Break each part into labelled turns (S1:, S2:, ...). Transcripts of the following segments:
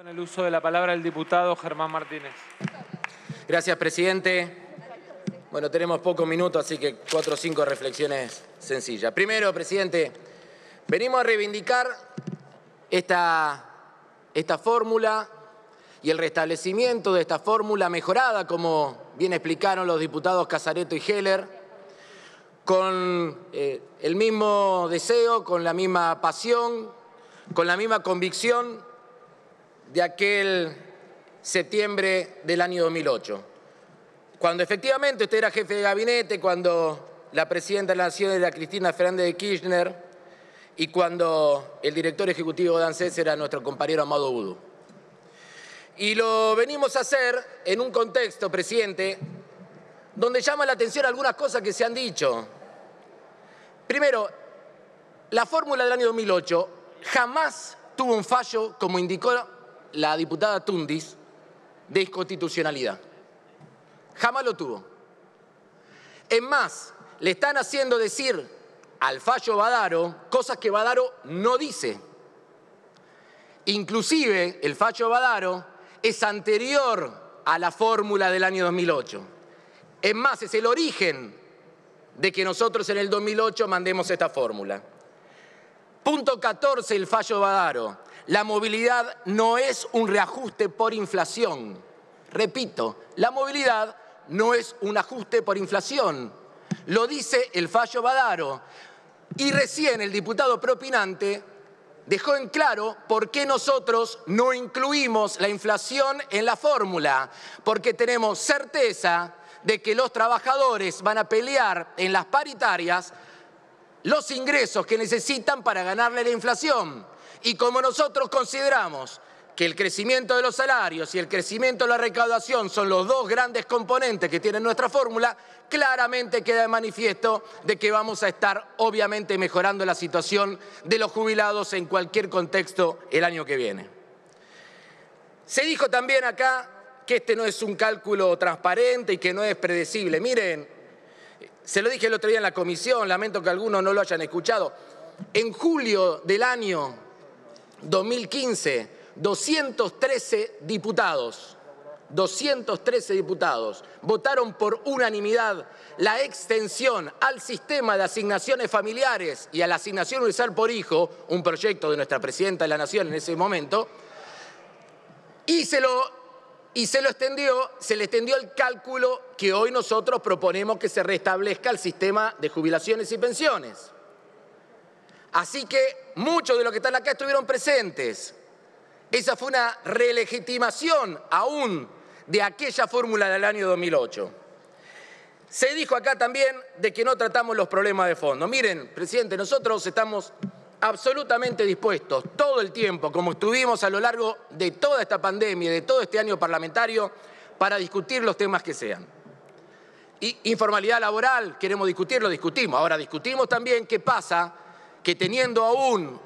S1: En el uso de la palabra el diputado Germán Martínez. Gracias, presidente. Bueno, tenemos pocos minutos, así que cuatro o cinco reflexiones sencillas. Primero, presidente, venimos a reivindicar esta, esta fórmula y el restablecimiento de esta fórmula mejorada, como bien explicaron los diputados Casareto y Heller, con eh, el mismo deseo, con la misma pasión, con la misma convicción de aquel septiembre del año 2008, cuando efectivamente usted era jefe de gabinete, cuando la presidenta de la Nación era Cristina Fernández de Kirchner y cuando el director ejecutivo de ANSES era nuestro compañero Amado Vudú. Y lo venimos a hacer en un contexto, presidente, donde llama la atención algunas cosas que se han dicho. Primero, la fórmula del año 2008 jamás tuvo un fallo como indicó la diputada Tundis de inconstitucionalidad. Jamás lo tuvo. Es más, le están haciendo decir al fallo Badaro cosas que Badaro no dice. Inclusive el fallo Badaro es anterior a la fórmula del año 2008. Es más, es el origen de que nosotros en el 2008 mandemos esta fórmula. Punto 14, el fallo Badaro. La movilidad no es un reajuste por inflación. Repito, la movilidad no es un ajuste por inflación. Lo dice el fallo Badaro. Y recién el diputado propinante dejó en claro por qué nosotros no incluimos la inflación en la fórmula, porque tenemos certeza de que los trabajadores van a pelear en las paritarias los ingresos que necesitan para ganarle la inflación. Y como nosotros consideramos que el crecimiento de los salarios y el crecimiento de la recaudación son los dos grandes componentes que tiene nuestra fórmula, claramente queda de manifiesto de que vamos a estar obviamente mejorando la situación de los jubilados en cualquier contexto el año que viene. Se dijo también acá que este no es un cálculo transparente y que no es predecible. Miren, se lo dije el otro día en la comisión, lamento que algunos no lo hayan escuchado. En julio del año 2015, 213 diputados, 213 diputados votaron por unanimidad la extensión al sistema de asignaciones familiares y a la asignación universal por hijo, un proyecto de nuestra presidenta de la Nación en ese momento, y se lo y se lo extendió, se le extendió el cálculo que hoy nosotros proponemos que se restablezca el sistema de jubilaciones y pensiones. Así que muchos de los que están acá estuvieron presentes. Esa fue una relegitimación aún de aquella fórmula del año 2008. Se dijo acá también de que no tratamos los problemas de fondo. Miren, presidente, nosotros estamos absolutamente dispuestos todo el tiempo, como estuvimos a lo largo de toda esta pandemia y de todo este año parlamentario, para discutir los temas que sean. Y informalidad laboral, queremos discutirlo, discutimos. Ahora discutimos también qué pasa que teniendo aún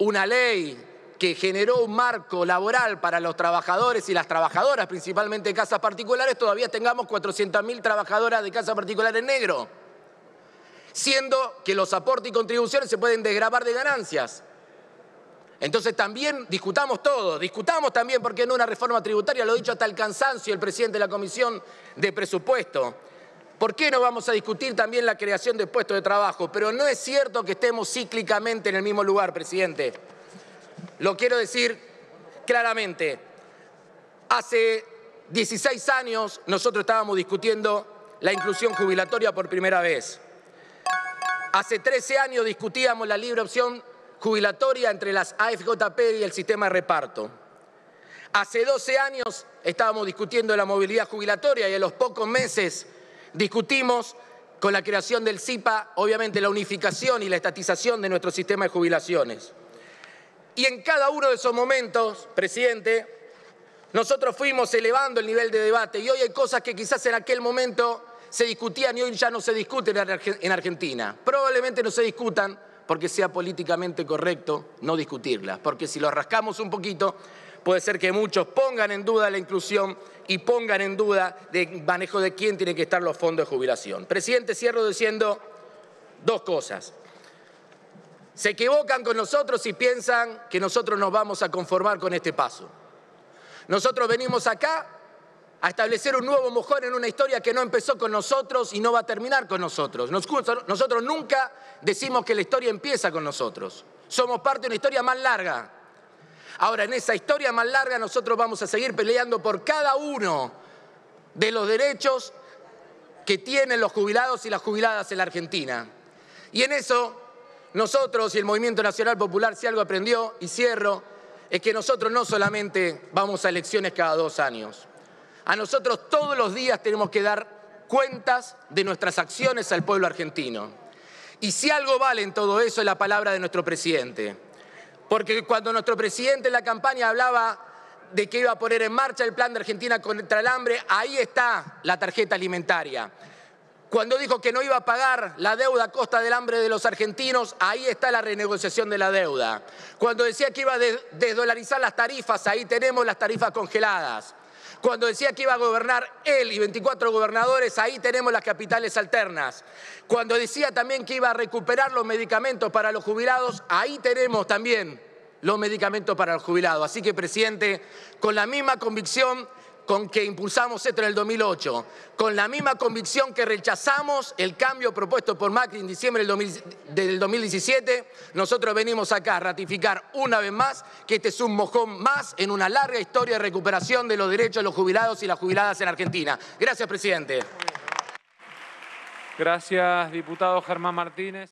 S1: una ley que generó un marco laboral para los trabajadores y las trabajadoras, principalmente de casas particulares, todavía tengamos 400.000 trabajadoras de casas particulares en negro siendo que los aportes y contribuciones se pueden desgrabar de ganancias. Entonces también discutamos todo, discutamos también, porque no una reforma tributaria, lo ha dicho hasta el cansancio el presidente de la Comisión de Presupuesto. ¿Por qué no vamos a discutir también la creación de puestos de trabajo? Pero no es cierto que estemos cíclicamente en el mismo lugar, presidente. Lo quiero decir claramente. Hace 16 años nosotros estábamos discutiendo la inclusión jubilatoria por primera vez. Hace 13 años discutíamos la libre opción jubilatoria entre las AFJP y el sistema de reparto. Hace 12 años estábamos discutiendo la movilidad jubilatoria y a los pocos meses discutimos con la creación del CIPA, obviamente la unificación y la estatización de nuestro sistema de jubilaciones. Y en cada uno de esos momentos, presidente, nosotros fuimos elevando el nivel de debate y hoy hay cosas que quizás en aquel momento se discutían y hoy ya no se discuten en Argentina. Probablemente no se discutan porque sea políticamente correcto no discutirlas, porque si lo rascamos un poquito, puede ser que muchos pongan en duda la inclusión y pongan en duda el manejo de quién tienen que estar los fondos de jubilación. Presidente, cierro diciendo dos cosas. Se equivocan con nosotros y piensan que nosotros nos vamos a conformar con este paso. Nosotros venimos acá a establecer un nuevo mejor en una historia que no empezó con nosotros y no va a terminar con nosotros. Nosotros nunca decimos que la historia empieza con nosotros. Somos parte de una historia más larga. Ahora, en esa historia más larga nosotros vamos a seguir peleando por cada uno de los derechos que tienen los jubilados y las jubiladas en la Argentina. Y en eso nosotros y el Movimiento Nacional Popular, si algo aprendió, y cierro, es que nosotros no solamente vamos a elecciones cada dos años. A nosotros todos los días tenemos que dar cuentas de nuestras acciones al pueblo argentino. Y si algo vale en todo eso es la palabra de nuestro presidente. Porque cuando nuestro presidente en la campaña hablaba de que iba a poner en marcha el plan de Argentina contra el hambre, ahí está la tarjeta alimentaria. Cuando dijo que no iba a pagar la deuda a costa del hambre de los argentinos, ahí está la renegociación de la deuda. Cuando decía que iba a desdolarizar las tarifas, ahí tenemos las tarifas congeladas. Cuando decía que iba a gobernar él y 24 gobernadores, ahí tenemos las capitales alternas. Cuando decía también que iba a recuperar los medicamentos para los jubilados, ahí tenemos también los medicamentos para los jubilados. Así que, presidente, con la misma convicción con que impulsamos esto en el 2008, con la misma convicción que rechazamos el cambio propuesto por Macri en diciembre del 2017, nosotros venimos acá a ratificar una vez más que este es un mojón más en una larga historia de recuperación de los derechos de los jubilados y las jubiladas en Argentina. Gracias, presidente. Gracias, diputado Germán Martínez.